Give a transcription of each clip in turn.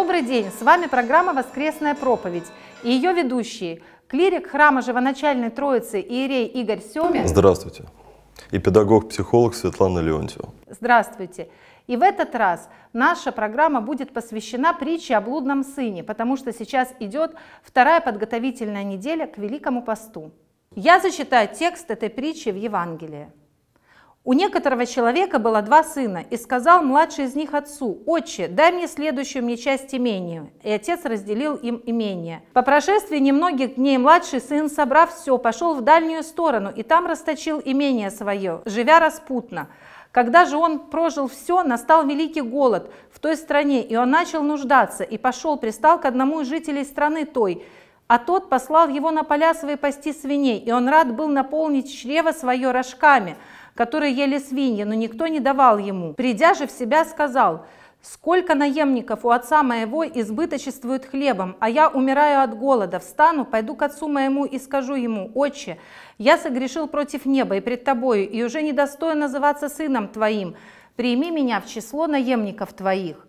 Добрый день! С вами программа «Воскресная проповедь» и ее ведущие клирик храма Живоначальной Троицы Иерей Игорь Семин. Здравствуйте! И педагог-психолог Светлана Леонтьева. Здравствуйте! И в этот раз наша программа будет посвящена притче о блудном сыне, потому что сейчас идет вторая подготовительная неделя к Великому посту. Я зачитаю текст этой притчи в Евангелии. У некоторого человека было два сына, и сказал младший из них отцу, «Отче, дай мне следующую мне часть имения». И отец разделил им имение. По прошествии немногих дней младший сын, собрав все, пошел в дальнюю сторону и там расточил имение свое, живя распутно. Когда же он прожил все, настал великий голод в той стране, и он начал нуждаться, и пошел, пристал к одному из жителей страны той, а тот послал его на поля свои пасти свиней, и он рад был наполнить чрево свое рожками – которые ели свиньи, но никто не давал ему. Придя же в себя, сказал, «Сколько наемников у отца моего избыточествует хлебом, а я умираю от голода, встану, пойду к отцу моему и скажу ему, «Отче, я согрешил против неба и пред тобою, и уже недостоин называться сыном твоим, прими меня в число наемников твоих».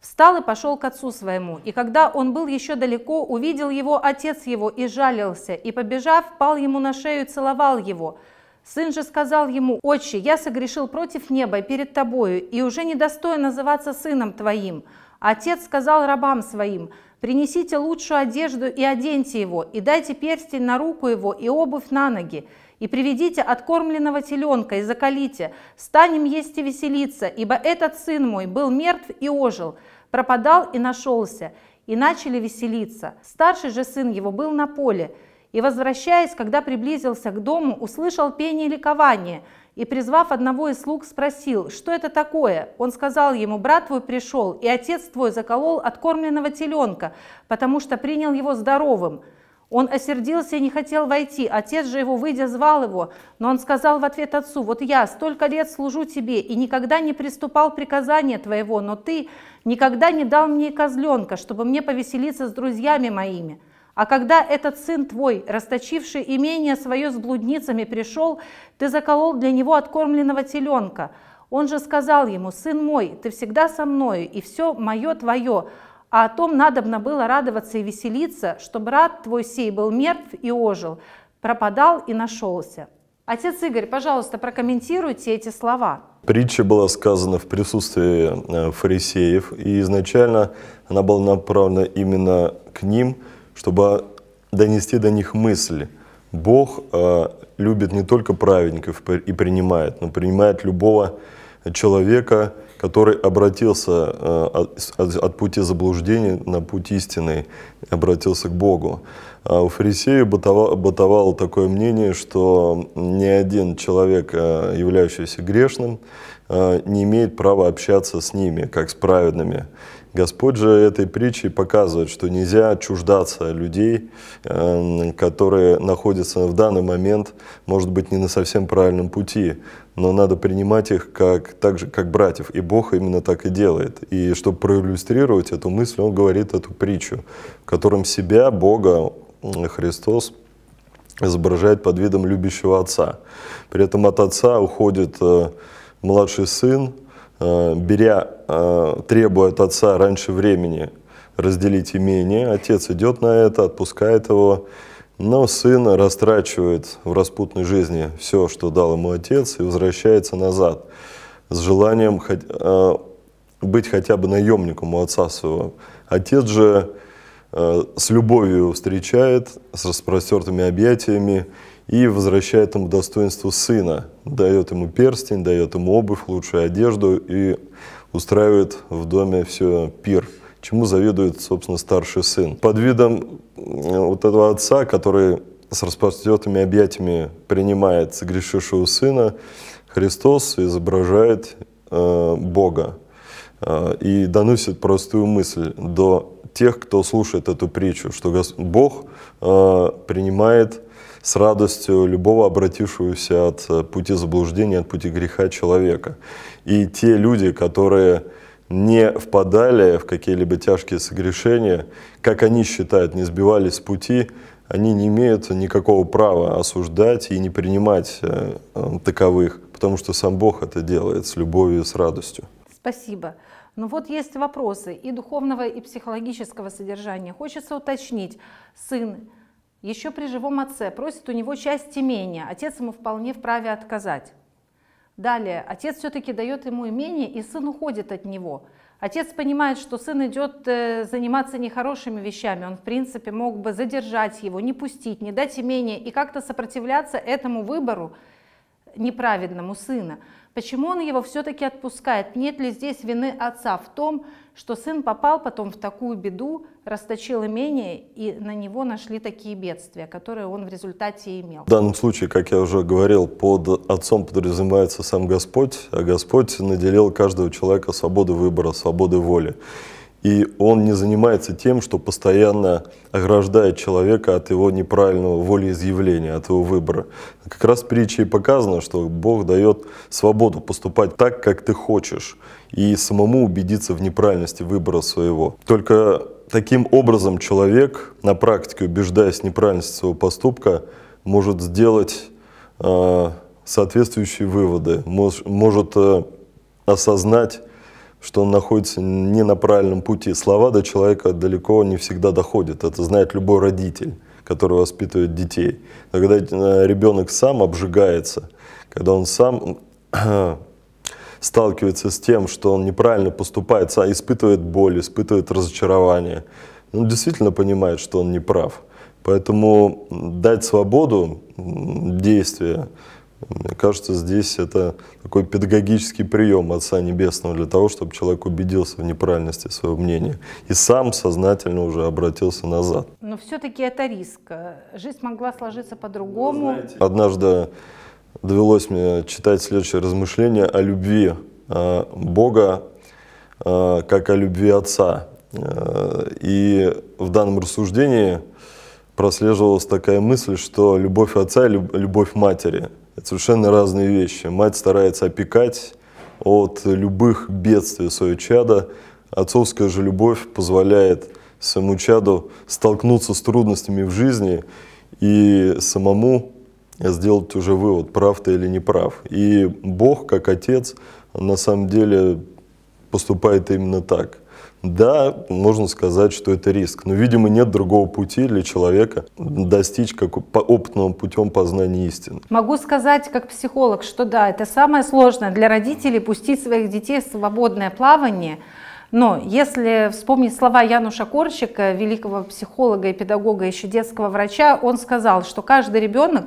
Встал и пошел к отцу своему, и когда он был еще далеко, увидел его отец его и жалился, и, побежав, пал ему на шею и целовал его – Сын же сказал ему, «Отче, я согрешил против неба перед тобою, и уже недостоин называться сыном твоим». Отец сказал рабам своим, «Принесите лучшую одежду и оденьте его, и дайте перстень на руку его и обувь на ноги, и приведите откормленного теленка и закалите, станем есть и веселиться, ибо этот сын мой был мертв и ожил, пропадал и нашелся, и начали веселиться. Старший же сын его был на поле, и, возвращаясь, когда приблизился к дому, услышал пение ликования и, призвав одного из слуг, спросил, что это такое? Он сказал ему, брат твой пришел, и отец твой заколол откормленного теленка, потому что принял его здоровым. Он осердился и не хотел войти. Отец же его, выйдя, звал его. Но он сказал в ответ отцу, «Вот я столько лет служу тебе и никогда не приступал приказания твоего, но ты никогда не дал мне козленка, чтобы мне повеселиться с друзьями моими». А когда этот сын твой, расточивший имение свое с блудницами, пришел, ты заколол для него откормленного теленка. Он же сказал ему, сын мой, ты всегда со мною, и все мое твое. А о том надобно было радоваться и веселиться, что брат твой сей был мертв и ожил, пропадал и нашелся. Отец Игорь, пожалуйста, прокомментируйте эти слова. Притча была сказана в присутствии э, фарисеев, и изначально она была направлена именно к ним – чтобы донести до них мысль. Бог э, любит не только праведников и принимает, но принимает любого человека, который обратился э, от, от пути заблуждения на путь истины, обратился к Богу. А у фарисеев бытовало, бытовало такое мнение, что ни один человек, э, являющийся грешным, э, не имеет права общаться с ними, как с праведными. Господь же этой притчей показывает, что нельзя отчуждаться людей, эм, которые находятся в данный момент, может быть, не на совсем правильном пути, но надо принимать их как, так же, как братьев. И Бог именно так и делает. И чтобы проиллюстрировать эту мысль, Он говорит эту притчу, в котором себя, Бога, Христос изображает под видом любящего отца. При этом от отца уходит э, младший сын, Э, беря, э, требуя от отца раньше времени разделить имение. Отец идет на это, отпускает его, но сын растрачивает в распутной жизни все, что дал ему отец, и возвращается назад с желанием э, быть хотя бы наемником у отца своего. Отец же с любовью встречает, с распростертыми объятиями, и возвращает ему достоинство сына, дает ему перстень, дает ему обувь, лучшую одежду и устраивает в доме все пир, чему завидует, собственно, старший сын. Под видом э, вот этого отца, который с распростертыми объятиями принимает согрешившего сына, Христос изображает э, Бога э, и доносит простую мысль до тех, кто слушает эту притчу, что Бог э, принимает с радостью любого обратившегося от э, пути заблуждения, от пути греха человека. И те люди, которые не впадали в какие-либо тяжкие согрешения, как они считают, не сбивались с пути, они не имеют никакого права осуждать и не принимать э, э, таковых, потому что сам Бог это делает с любовью и с радостью. Спасибо. Ну вот есть вопросы и духовного, и психологического содержания. Хочется уточнить, сын еще при живом отце просит у него часть имения, отец ему вполне вправе отказать. Далее, отец все-таки дает ему имение, и сын уходит от него. Отец понимает, что сын идет э, заниматься нехорошими вещами, он в принципе мог бы задержать его, не пустить, не дать имение и как-то сопротивляться этому выбору неправедному сына. Почему он его все-таки отпускает? Нет ли здесь вины отца в том, что сын попал потом в такую беду, расточил имение, и на него нашли такие бедствия, которые он в результате имел? В данном случае, как я уже говорил, под отцом подразумевается сам Господь, а Господь наделил каждого человека свободу выбора, свободы воли и он не занимается тем, что постоянно ограждает человека от его неправильного волеизъявления, от его выбора. Как раз в притче и показано, что Бог дает свободу поступать так, как ты хочешь, и самому убедиться в неправильности выбора своего. Только таким образом человек, на практике убеждаясь в неправильности своего поступка, может сделать э, соответствующие выводы, мож, может э, осознать, что он находится не на правильном пути. Слова до человека далеко не всегда доходят. Это знает любой родитель, который воспитывает детей. когда э, ребенок сам обжигается, когда он сам сталкивается с тем, что он неправильно поступает, испытывает боль, испытывает разочарование, он действительно понимает, что он не прав. Поэтому дать свободу действия мне кажется, здесь это такой педагогический прием Отца Небесного для того, чтобы человек убедился в неправильности своего мнения и сам сознательно уже обратился назад. Но все-таки это риск. Жизнь могла сложиться по-другому. Однажды довелось мне читать следующее размышление о любви э, Бога э, как о любви Отца. Э, и в данном рассуждении прослеживалась такая мысль, что любовь Отца и любовь Матери – это совершенно разные вещи. Мать старается опекать от любых бедствий своего чада, Отцовская же любовь позволяет своему чаду столкнуться с трудностями в жизни и самому сделать уже вывод, прав ты или не прав. И Бог, как Отец, на самом деле поступает именно так. Да, можно сказать, что это риск, но, видимо, нет другого пути для человека достичь как по опытным путем познания истины. Могу сказать как психолог, что да, это самое сложное для родителей пустить своих детей в свободное плавание – но если вспомнить слова Януша Корчика, великого психолога и педагога, еще детского врача, он сказал, что каждый ребенок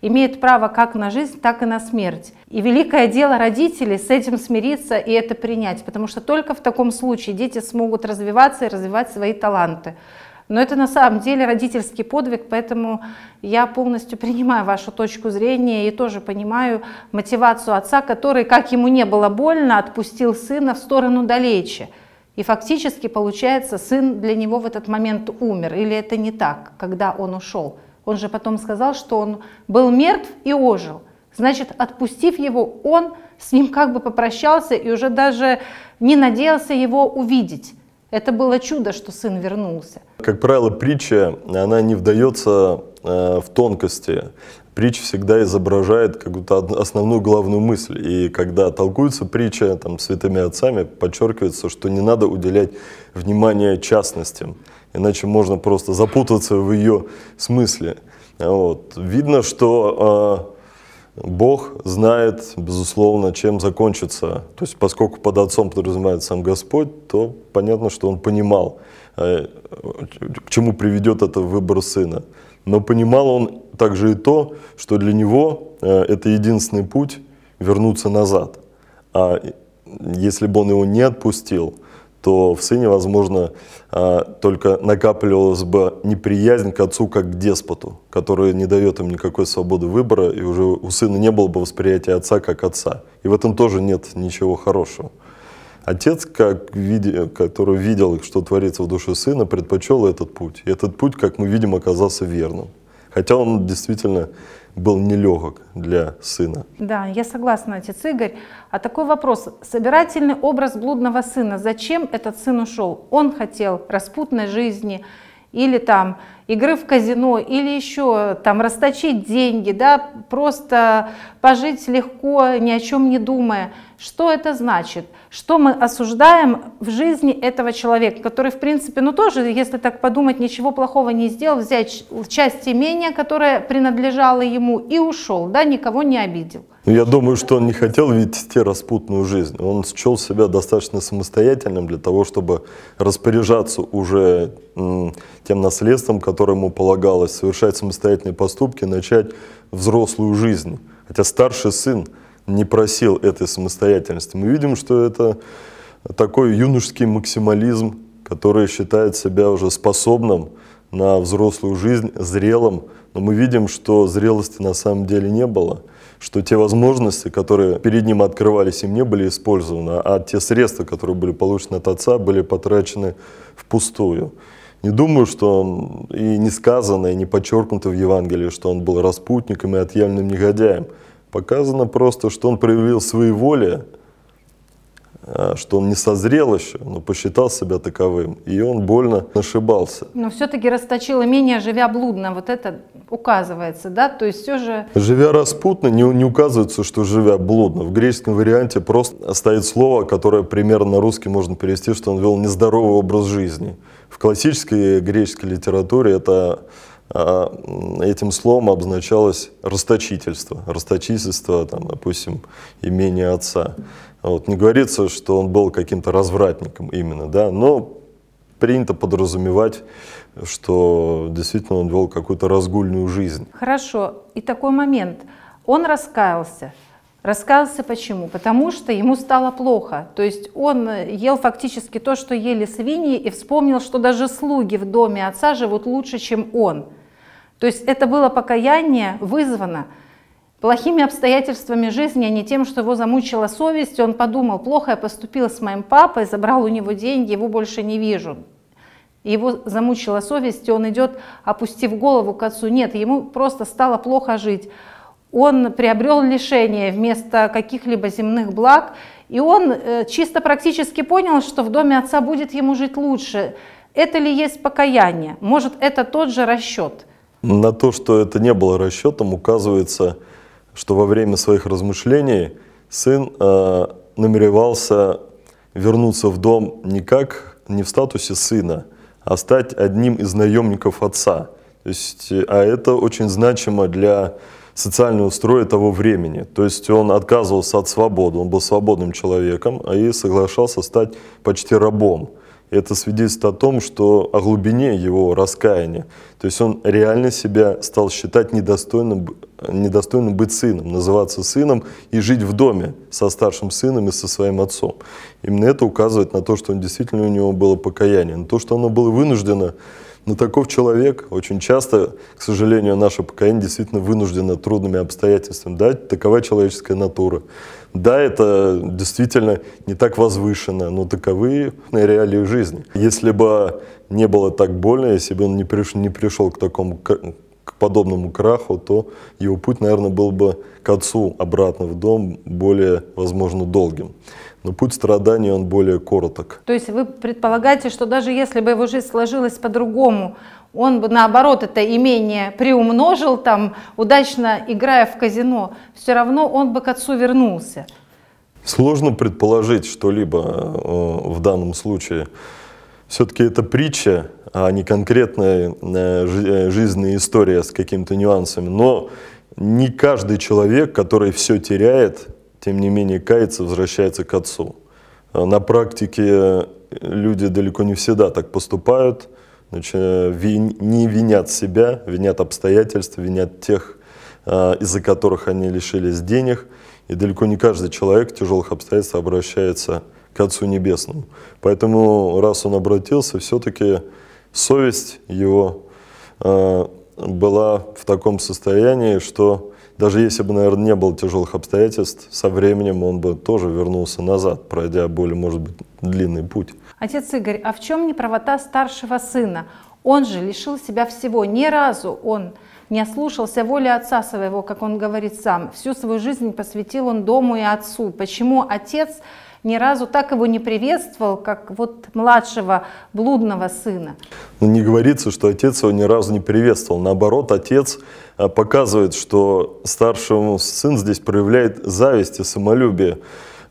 имеет право как на жизнь, так и на смерть. И великое дело родителей с этим смириться и это принять, потому что только в таком случае дети смогут развиваться и развивать свои таланты. Но это на самом деле родительский подвиг, поэтому я полностью принимаю вашу точку зрения и тоже понимаю мотивацию отца, который, как ему не было больно, отпустил сына в сторону далече. И фактически, получается, сын для него в этот момент умер. Или это не так, когда он ушел? Он же потом сказал, что он был мертв и ожил. Значит, отпустив его, он с ним как бы попрощался и уже даже не надеялся его увидеть. Это было чудо, что сын вернулся. Как правило, притча, она не вдается э, в тонкости притча всегда изображает какую-то основную главную мысль. И когда толкуется притча там, святыми отцами, подчеркивается, что не надо уделять внимание частностям, иначе можно просто запутаться в ее смысле. Вот. Видно, что э, Бог знает, безусловно, чем закончится. То есть, поскольку под отцом подразумевает сам Господь, то понятно, что он понимал, э, к чему приведет это выбор сына. Но понимал он также и то, что для него э, это единственный путь вернуться назад. А если бы он его не отпустил, то в сыне, возможно, э, только накапливалась бы неприязнь к отцу как к деспоту, который не дает им никакой свободы выбора, и уже у сына не было бы восприятия отца как отца. И в этом тоже нет ничего хорошего. Отец, как, который видел, что творится в душе сына, предпочел этот путь. И этот путь, как мы видим, оказался верным. Хотя он действительно был нелегок для сына. Да, я согласна, отец Игорь. А такой вопрос. Собирательный образ блудного сына. Зачем этот сын ушел? Он хотел распутной жизни или там игры в казино или еще там расточить деньги, да, просто пожить легко, ни о чем не думая. Что это значит? Что мы осуждаем в жизни этого человека, который, в принципе, ну тоже, если так подумать, ничего плохого не сделал, взять часть имения, которое принадлежало ему, и ушел, да, никого не обидел. Ну, я думаю, что он не хотел вести распутную жизнь. Он счел себя достаточно самостоятельным для того, чтобы распоряжаться уже тем наследством, которое которому полагалось совершать самостоятельные поступки, начать взрослую жизнь. Хотя старший сын не просил этой самостоятельности. Мы видим, что это такой юношеский максимализм, который считает себя уже способным на взрослую жизнь, зрелым. Но мы видим, что зрелости на самом деле не было, что те возможности, которые перед ним открывались, им не были использованы, а те средства, которые были получены от отца, были потрачены впустую. Не думаю, что он и не сказано, и не подчеркнуто в Евангелии, что он был распутником и отъявленным негодяем. Показано просто, что он проявил своеволие а, что он не созрел еще, но посчитал себя таковым, и он больно ошибался. Но все-таки расточил имение, живя блудно, вот это указывается, да? То есть все же... Живя распутно, не, не указывается, что живя блудно. В греческом варианте просто стоит слово, которое примерно на русский можно перевести, что он вел нездоровый образ жизни. В классической греческой литературе это а, этим словом обозначалось расточительство, расточительство, там, допустим, имения отца. Вот, не говорится, что он был каким-то развратником именно, да, но принято подразумевать, что действительно он вел какую-то разгульную жизнь. Хорошо, и такой момент. Он раскаялся. Раскаялся почему? Потому что ему стало плохо. То есть он э, ел фактически то, что ели свиньи, и вспомнил, что даже слуги в доме отца живут лучше, чем он. То есть это было покаяние вызвано плохими обстоятельствами жизни, а не тем, что его замучила совесть. Он подумал, плохо я поступил с моим папой, забрал у него деньги, его больше не вижу. Его замучила совесть, и он идет, опустив голову к отцу. Нет, ему просто стало плохо жить. Он приобрел лишение вместо каких-либо земных благ, и он э, чисто практически понял, что в доме отца будет ему жить лучше. Это ли есть покаяние? Может, это тот же расчет – на то, что это не было расчетом, указывается, что во время своих размышлений сын э, намеревался вернуться в дом не как не в статусе сына, а стать одним из наемников отца. То есть, э, а это очень значимо для социального строя того времени. То есть он отказывался от свободы, он был свободным человеком и соглашался стать почти рабом это свидетельствует о том, что о глубине его раскаяния. То есть он реально себя стал считать недостойным, недостойным быть сыном, называться сыном и жить в доме со старшим сыном и со своим отцом. Именно это указывает на то, что он действительно у него было покаяние, на то, что оно было вынуждено но таков человек. Очень часто, к сожалению, наше поколение действительно вынуждено трудными обстоятельствами. Да, такова человеческая натура. Да, это действительно не так возвышенно, но таковы реалии жизни. Если бы не было так больно, если бы он не пришел, не пришел к такому к подобному краху, то его путь, наверное, был бы к отцу обратно в дом более, возможно, долгим. Но путь страданий, он более короток. То есть вы предполагаете, что даже если бы его жизнь сложилась по-другому, он бы наоборот это имение приумножил, там, удачно играя в казино, все равно он бы к отцу вернулся. Сложно предположить что-либо э, в данном случае. Все-таки это притча, а не конкретная э, э, жизненная история с какими-то нюансами. Но не каждый человек, который все теряет, тем не менее кается, возвращается к отцу. Э, на практике э, люди далеко не всегда так поступают, значит, э, не винят себя, винят обстоятельства, винят тех, из-за которых они лишились денег. И далеко не каждый человек в тяжелых обстоятельствах обращается к Отцу Небесному. Поэтому, раз он обратился, все-таки совесть его была в таком состоянии, что даже если бы, наверное, не было тяжелых обстоятельств, со временем он бы тоже вернулся назад, пройдя более, может быть, длинный путь. Отец Игорь, а в чем неправота старшего сына? Он же лишил себя всего. Ни разу он не ослушался воли отца своего, как он говорит сам. Всю свою жизнь посвятил он дому и отцу. Почему отец ни разу так его не приветствовал, как вот младшего блудного сына. Ну, не говорится, что отец его ни разу не приветствовал. Наоборот, отец а, показывает, что старшему сын здесь проявляет зависть и самолюбие.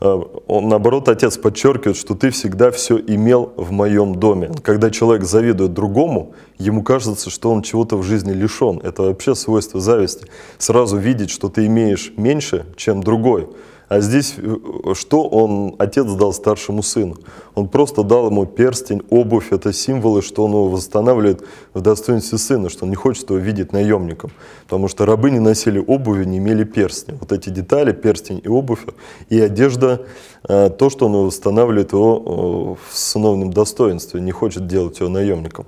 А, он, наоборот, отец подчеркивает, что ты всегда все имел в моем доме. Когда человек завидует другому, ему кажется, что он чего-то в жизни лишен. Это вообще свойство зависти. Сразу видеть, что ты имеешь меньше, чем другой – а здесь э, что он, отец дал старшему сыну? Он просто дал ему перстень, обувь, это символы, что он его восстанавливает в достоинстве сына, что он не хочет его видеть наемником. Потому что рабы не носили обуви, не имели перстня. Вот эти детали, перстень и обувь, и одежда, э, то, что он восстанавливает его э, в сыновном достоинстве, не хочет делать его наемником.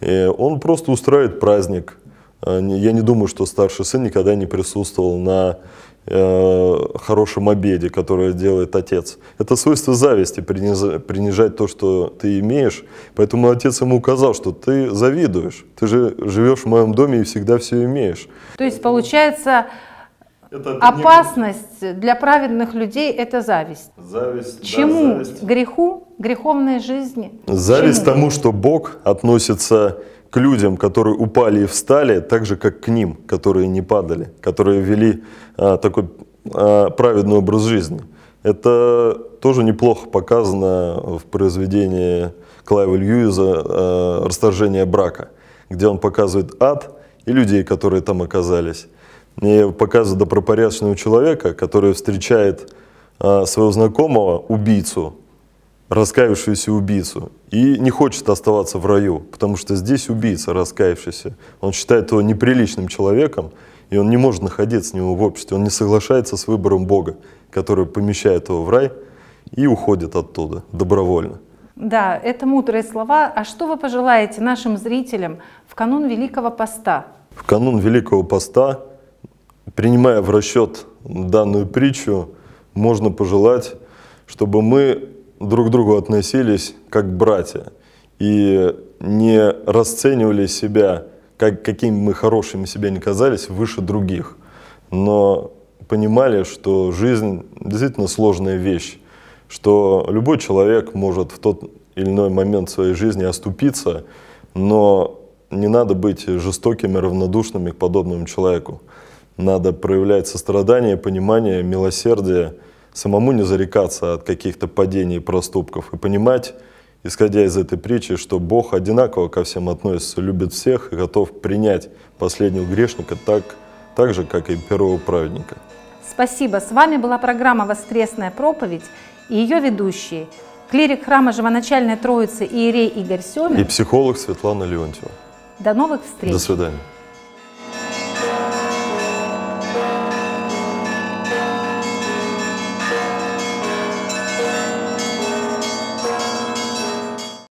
И он просто устраивает праздник. Я не думаю, что старший сын никогда не присутствовал на э, хорошем обеде, которое делает отец. Это свойство зависти, принижать, то, что ты имеешь. Поэтому отец ему указал, что ты завидуешь, ты же живешь в моем доме и всегда все имеешь. То есть получается... Это опасность не... для праведных людей – это зависть. Зависть. Чему? Да, зависть. Греху, греховной жизни. Зависть Чему? тому, что Бог относится к людям, которые упали и встали, так же, как к ним, которые не падали, которые вели а, такой а, праведный образ жизни. Это тоже неплохо показано в произведении Клайва Льюиза а, «Расторжение брака», где он показывает ад и людей, которые там оказались. И показывает добропорядочного человека, который встречает а, своего знакомого, убийцу, раскаявшуюся убийцу и не хочет оставаться в раю, потому что здесь убийца раскаявшийся. Он считает его неприличным человеком, и он не может находиться с ним в обществе. Он не соглашается с выбором Бога, который помещает его в рай и уходит оттуда добровольно. Да, это мудрые слова. А что вы пожелаете нашим зрителям в канун Великого Поста? В канун Великого Поста, принимая в расчет данную притчу, можно пожелать, чтобы мы друг к другу относились как братья и не расценивали себя, как, какими мы хорошими себя не казались, выше других. Но понимали, что жизнь действительно сложная вещь, что любой человек может в тот или иной момент своей жизни оступиться, но не надо быть жестокими, равнодушными к подобному человеку. Надо проявлять сострадание, понимание, милосердие – самому не зарекаться от каких-то падений и проступков и понимать, исходя из этой притчи, что Бог одинаково ко всем относится, любит всех и готов принять последнего грешника так, так же, как и первого праведника. Спасибо. С вами была программа «Воскресная проповедь» и ее ведущие клирик храма Живоначальной Троицы Иерей Игорь Семин и психолог Светлана Леонтьева. До новых встреч. До свидания.